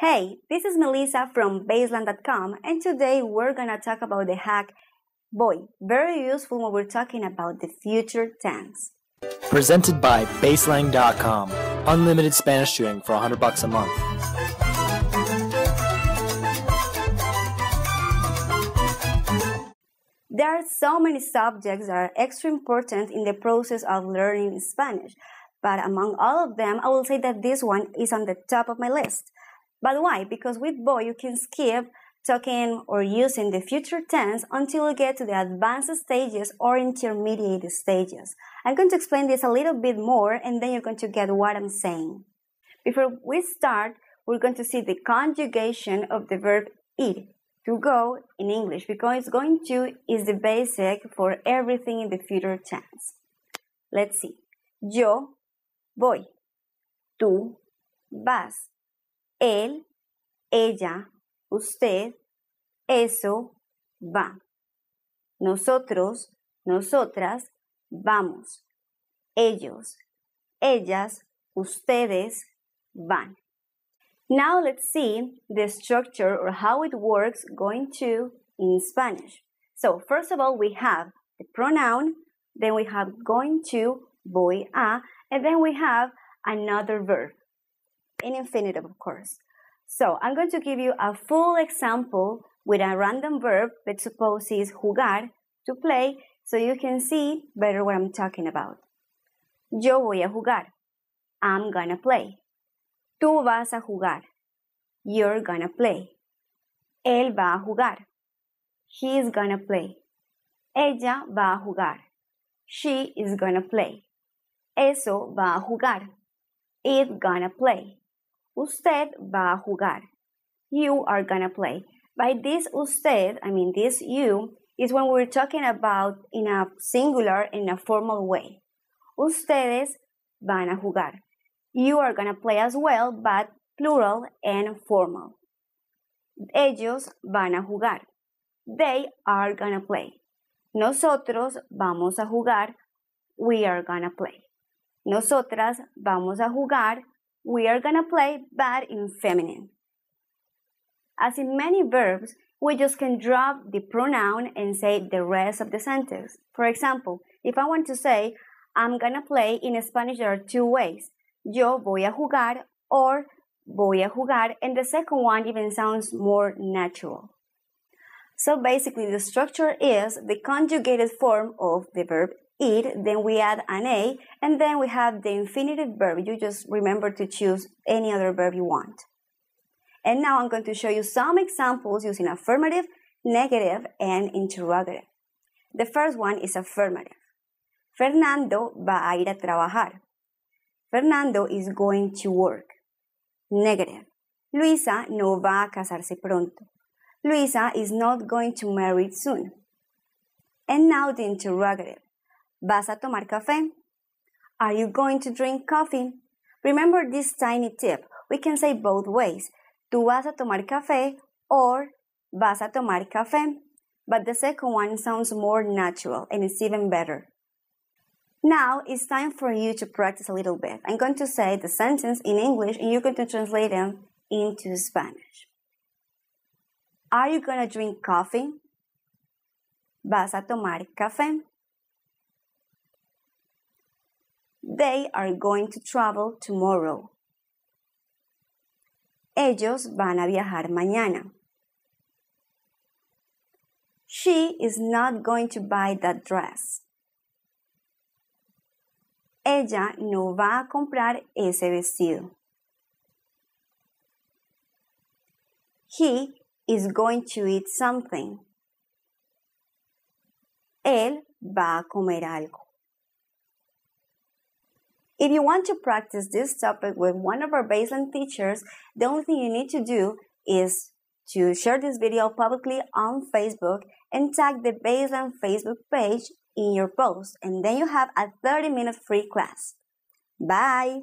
Hey, this is Melissa from baseline.com, and today we're gonna talk about the hack. Boy, very useful when we're talking about the future tense. Presented by baselang.com. Unlimited Spanish tutoring for 100 bucks a month. There are so many subjects that are extra important in the process of learning Spanish, but among all of them, I will say that this one is on the top of my list. But why? Because with Bo, you can skip talking or using the future tense until you get to the advanced stages or intermediate stages. I'm going to explain this a little bit more and then you're going to get what I'm saying. Before we start, we're going to see the conjugation of the verb eat to go in English because going to is the basic for everything in the future tense. Let's see. Yo voy. Tú vas él, ella, usted, eso, va. Nosotros, nosotras, vamos. Ellos, ellas, ustedes, van. Now let's see the structure or how it works going to in Spanish. So first of all, we have the pronoun, then we have going to, voy a, and then we have another verb in infinitive, of course. So I'm going to give you a full example with a random verb that suppose is jugar, to play, so you can see better what I'm talking about. Yo voy a jugar. I'm gonna play. Tú vas a jugar. You're gonna play. Él va a jugar. He's gonna play. Ella va a jugar. She is gonna play. Eso va a jugar. It's gonna play. Usted va a jugar. You are gonna play. By this usted, I mean this you, is when we're talking about in a singular, in a formal way. Ustedes van a jugar. You are gonna play as well, but plural and formal. Ellos van a jugar. They are gonna play. Nosotros vamos a jugar. We are gonna play. Nosotras vamos a jugar we are gonna play bad in feminine. As in many verbs, we just can drop the pronoun and say the rest of the sentence. For example, if I want to say, I'm gonna play in Spanish, there are two ways. Yo voy a jugar or voy a jugar, and the second one even sounds more natural. So basically the structure is the conjugated form of the verb eat, then we add an a, and then we have the infinitive verb. You just remember to choose any other verb you want. And now I'm going to show you some examples using affirmative, negative, and interrogative. The first one is affirmative. Fernando va a ir a trabajar. Fernando is going to work. Negative. Luisa no va a casarse pronto. Luisa is not going to marry soon. And now the interrogative. ¿Vas a tomar café? Are you going to drink coffee? Remember this tiny tip. We can say both ways. Tú vas a tomar café or vas a tomar café. But the second one sounds more natural and it's even better. Now it's time for you to practice a little bit. I'm going to say the sentence in English and you're going to translate them into Spanish. Are you gonna drink coffee? ¿Vas a tomar café? They are going to travel tomorrow. Ellos van a viajar mañana. She is not going to buy that dress. Ella no va a comprar ese vestido. He is going to eat something. Él va a comer algo. If you want to practice this topic with one of our baseline teachers, the only thing you need to do is to share this video publicly on Facebook and tag the baseline Facebook page in your post, and then you have a 30 minute free class. Bye!